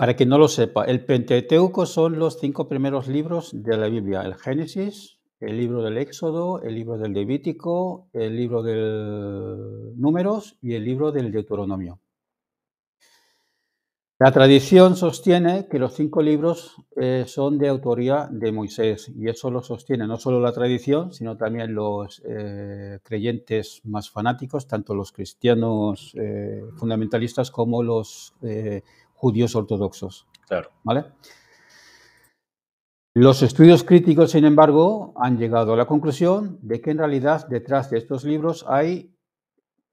Para quien no lo sepa, el Pentateuco son los cinco primeros libros de la Biblia, el Génesis, el libro del Éxodo, el libro del Levítico, el libro del Números y el libro del Deuteronomio. La tradición sostiene que los cinco libros eh, son de autoría de Moisés y eso lo sostiene no solo la tradición, sino también los eh, creyentes más fanáticos, tanto los cristianos eh, fundamentalistas como los judíos ortodoxos. Claro. ¿Vale? Los estudios críticos, sin embargo, han llegado a la conclusión de que en realidad detrás de estos libros hay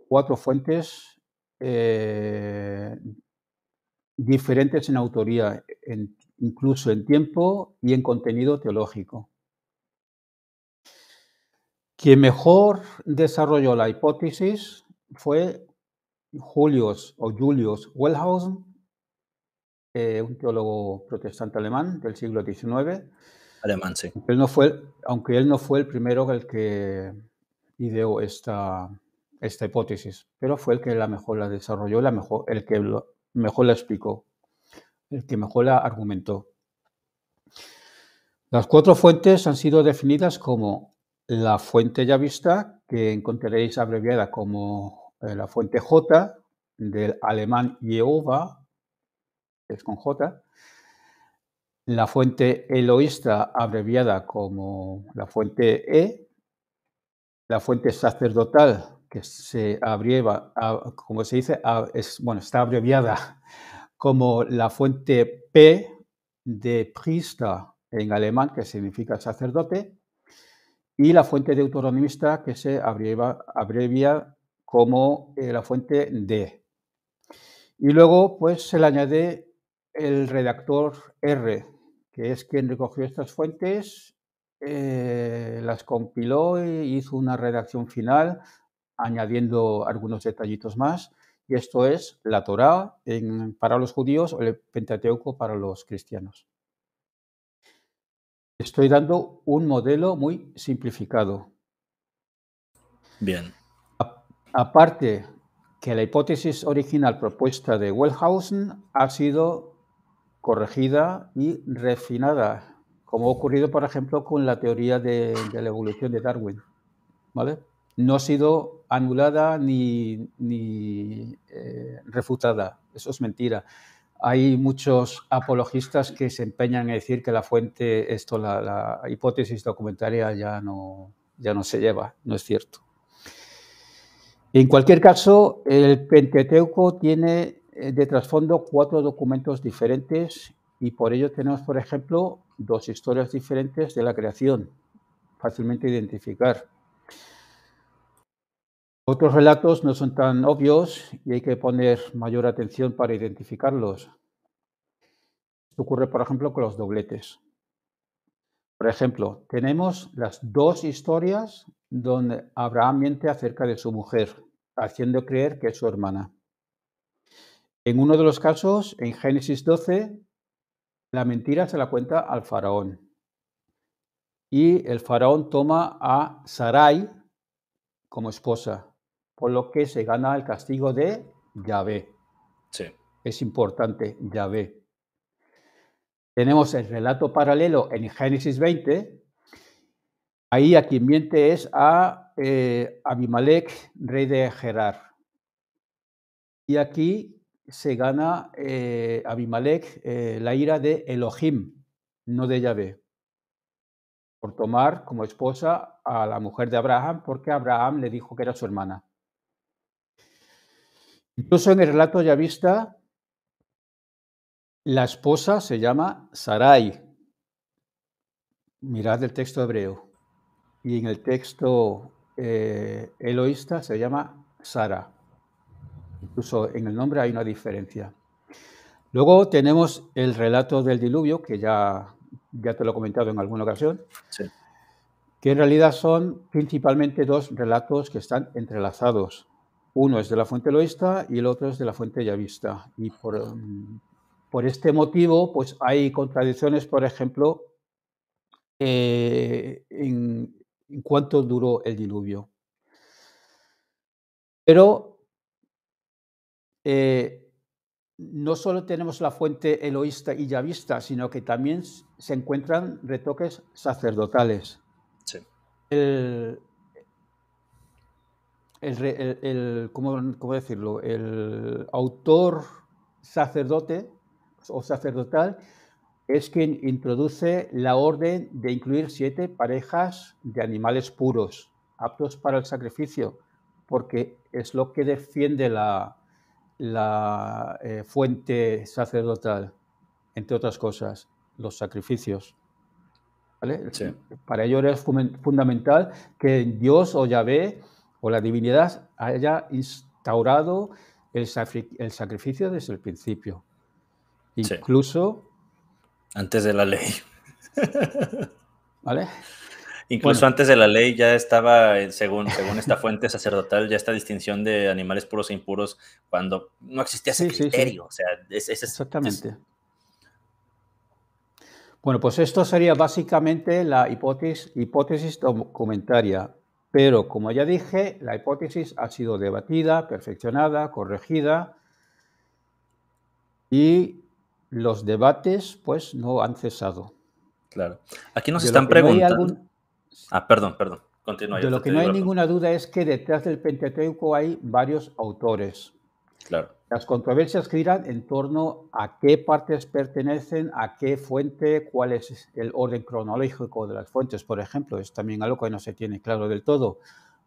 cuatro fuentes eh, diferentes en autoría, incluso en tiempo y en contenido teológico. Quien mejor desarrolló la hipótesis fue Julius o Julius Wellhausen eh, un teólogo protestante alemán del siglo XIX. Alemán, sí. Aunque él no fue, aunque él no fue el primero el que ideó esta, esta hipótesis, pero fue el que la mejor la desarrolló, la mejor, el que mejor la explicó, el que mejor la argumentó. Las cuatro fuentes han sido definidas como la fuente ya vista, que encontraréis abreviada como eh, la fuente J del alemán Jehová, es con J. La fuente eloísta, abreviada como la fuente E. La fuente sacerdotal, que se abrevia, como se dice, es, bueno, está abreviada como la fuente P de Priester en alemán, que significa sacerdote, y la fuente deuteronomista, que se abrevia, como eh, la fuente D. Y luego, pues se le añade el redactor R, que es quien recogió estas fuentes, eh, las compiló e hizo una redacción final añadiendo algunos detallitos más. Y esto es la Torá para los judíos o el Pentateuco para los cristianos. Estoy dando un modelo muy simplificado. Bien. aparte que la hipótesis original propuesta de Wellhausen ha sido corregida y refinada, como ha ocurrido, por ejemplo, con la teoría de, la evolución de Darwin. ¿vale? No ha sido anulada ni, eh, refutada. Eso es mentira. Hay muchos apologistas que se empeñan en decir que la fuente, esto, la, hipótesis documentaria ya no, ya no se lleva. No es cierto. En cualquier caso, el Pentateuco tiene eh, de trasfondo cuatro documentos diferentes y por ello tenemos, por ejemplo, dos historias diferentes de la creación, fácilmente identificar. Otros relatos no son tan obvios y hay que poner mayor atención para identificarlos. Esto ocurre, por ejemplo, con los dobletes. Por ejemplo, tenemos las dos historias donde Abraham miente acerca de su mujer, haciendo creer que es su hermana. En uno de los casos, en Génesis 12, la mentira se la cuenta al faraón. Y el faraón toma a Sarai como esposa, por lo que se gana el castigo de Yahvé. Sí. Es importante, Yahvé. Tenemos el relato paralelo en Génesis 20. Ahí a quien miente es a eh, Abimelech, rey de Gerar. Y aquí se gana eh, Abimelech eh, la ira de Elohim, no de Yahvé, por tomar como esposa a la mujer de Abraham, porque Abraham le dijo que era su hermana. Incluso en el relato ya vista, la esposa se llama Sarai. Mirad el texto hebreo. Y en el texto eh, eloísta se llama Sara. Incluso en el nombre hay una diferencia. Luego tenemos el relato del diluvio, que ya, ya te lo he comentado en alguna ocasión, que en realidad son principalmente dos relatos que están entrelazados. Uno es de la fuente loísta y el otro es de la fuente vista. Y por, este motivo, pues hay contradicciones, por ejemplo, eh, en, en, cuánto duró el diluvio. Pero eh, no solo tenemos la fuente eloísta y yavista, sino que también se encuentran retoques sacerdotales. ¿cómo, decirlo? El autor sacerdote o sacerdotal es quien introduce la orden de incluir siete parejas de animales puros, aptos para el sacrificio, porque es lo que defiende la, la eh, fuente sacerdotal, entre otras cosas, los sacrificios. Para ello era fundamental que Dios o Yahvé o la divinidad haya instaurado el, sacrificio desde el principio. Incluso... Antes de la ley. ¿Vale? Incluso antes de la ley ya estaba, eh, según, según esta fuente sacerdotal, ya esta distinción de animales puros e impuros cuando no existía ese criterio. es, Exactamente. Bueno, pues esto sería básicamente la hipótesis, hipótesis documentaria. Pero como ya dije, la hipótesis ha sido debatida, perfeccionada, corregida y los debates pues no han cesado. Claro. Aquí nos están preguntando. Ah, perdón, perdón. Continúa. De lo que no hay ninguna duda es que detrás del Pentateuco hay varios autores. Claro. Las controversias giran en torno a qué partes pertenecen, a qué fuente, cuál es el orden cronológico de las fuentes, por ejemplo. Es también algo que no se tiene claro del todo.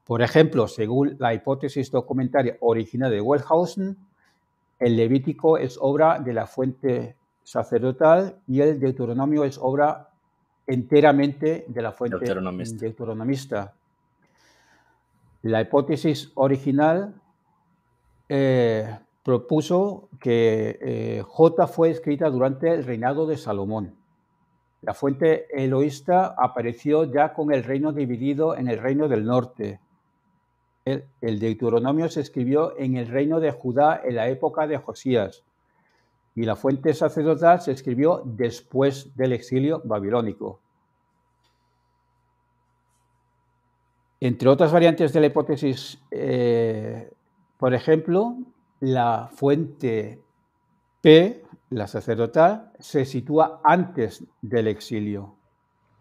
Por ejemplo, según la hipótesis documentaria original de Wellhausen, el Levítico es obra de la fuente sacerdotal y el Deuteronomio es obra enteramente de la fuente deuteronomista. La hipótesis original eh, propuso que eh, J fue escrita durante el reinado de Salomón. La fuente eloísta apareció ya con el reino dividido en el reino del norte. El, el Deuteronomio se escribió en el reino de Judá en la época de Josías y la fuente sacerdotal se escribió después del exilio babilónico. Entre otras variantes de la hipótesis, eh, por ejemplo, la fuente P, la sacerdotal, se sitúa antes del exilio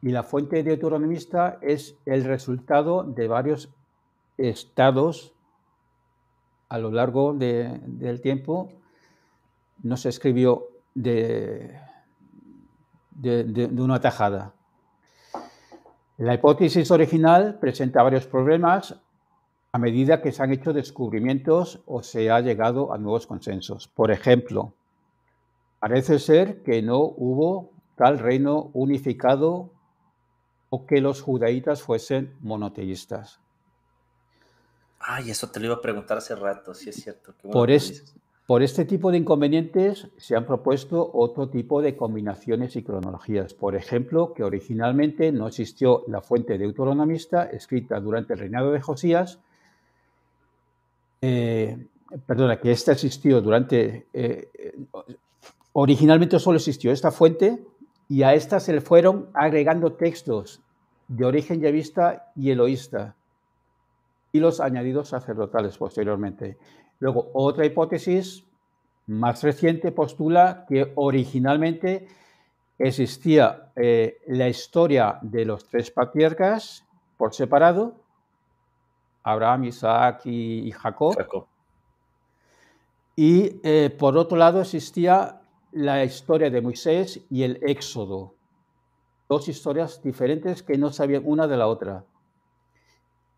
y la fuente deuteronomista es el resultado de varios estados a lo largo del tiempo no se escribió de, de, una tajada. La hipótesis original presenta varios problemas a medida que se han hecho descubrimientos o se ha llegado a nuevos consensos. Por ejemplo, parece ser que no hubo tal reino unificado o que los judaítas fuesen monoteístas. Ay, eso te lo iba a preguntar hace rato, si es cierto. por, eso... Por este tipo de inconvenientes se han propuesto otro tipo de combinaciones y cronologías. Por ejemplo, que originalmente no existió la fuente deuteronomista escrita durante el reinado de Josías, eh, perdona, que esta existió durante, eh, originalmente solo existió esta fuente y a esta se le fueron agregando textos de origen yavista y eloísta, y los añadidos sacerdotales posteriormente. Luego, otra hipótesis más reciente postula que originalmente existía eh, la historia de los tres patriarcas por separado, Abraham, Isaac y, Jacob. Y eh, por otro lado existía la historia de Moisés y el Éxodo. Dos historias diferentes que no sabían una de la otra.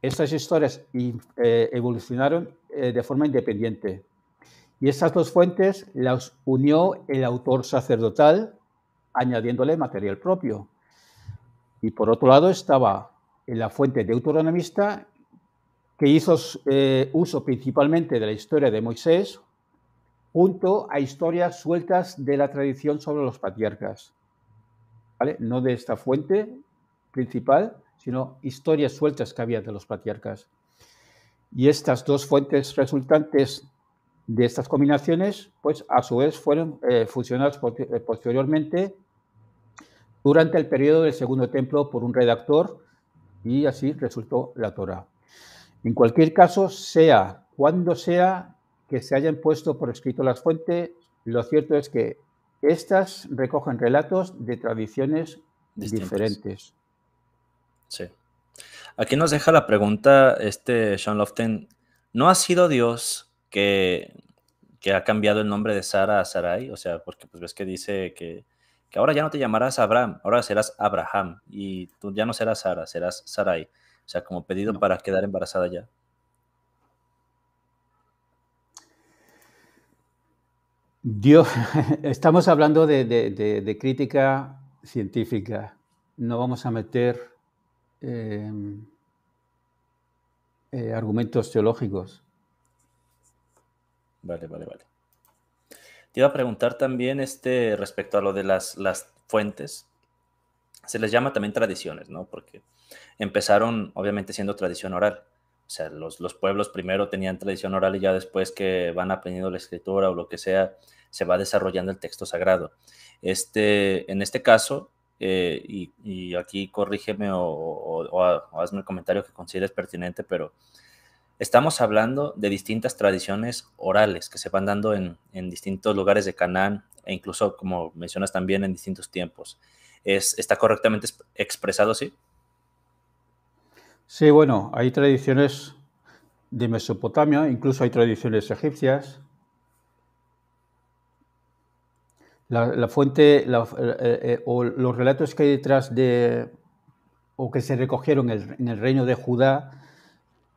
Estas historias eh, evolucionaron eh, de forma independiente. Y estas dos fuentes las unió el autor sacerdotal, añadiéndole material propio. Y por otro lado estaba la fuente deuteronomista, que hizo eh, uso principalmente de la historia de Moisés, junto a historias sueltas de la tradición sobre los patriarcas. No de esta fuente principal, sino historias sueltas que había de los patriarcas. Y estas dos fuentes resultantes de estas combinaciones, pues a su vez fueron eh, fusionadas eh, posteriormente durante el periodo del Segundo Templo por un redactor y así resultó la Torah. En cualquier caso, sea cuando sea que se hayan puesto por escrito las fuentes, lo cierto es que estas recogen relatos de tradiciones diferentes. Sí. Aquí nos deja la pregunta este Sean Lofton. ¿No ha sido Dios que, ha cambiado el nombre de Sara a Sarai? O sea, porque pues ves que dice que, ahora ya no te llamarás Abraham, ahora serás Abraham y tú ya no serás Sara, serás Sarai. O sea, como pedido para quedar embarazada ya. Dios, estamos hablando de, crítica científica. No vamos a meter Em, eh, argumentos teológicos. Vale, vale, vale. Te iba a preguntar también este, respecto a lo de las, fuentes. Se les llama también tradiciones, ¿no? Porque empezaron, obviamente, siendo tradición oral. O sea, los, pueblos primero tenían tradición oral y ya después que van aprendiendo la escritura o lo que sea, se va desarrollando el texto sagrado. Este, en este caso, eh, y, aquí corrígeme o, hazme el comentario que consideres pertinente, pero estamos hablando de distintas tradiciones orales que se van dando en, distintos lugares de Canaán e incluso, como mencionas también, en distintos tiempos. Es, ¿Está correctamente expresado así? Sí, bueno, hay tradiciones de Mesopotamia, incluso hay tradiciones egipcias, La, fuente eh, eh, o los relatos que hay detrás de, o que se recogieron en el, reino de Judá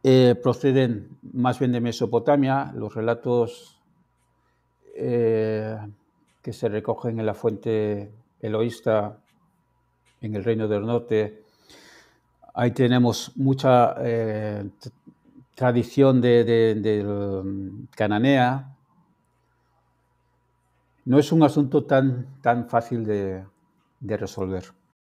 eh, proceden más bien de Mesopotamia, los relatos que se recogen en la fuente eloísta en el reino del norte. Ahí tenemos mucha tradición de, de, cananea, no es un asunto tan, tan fácil de, de resolver.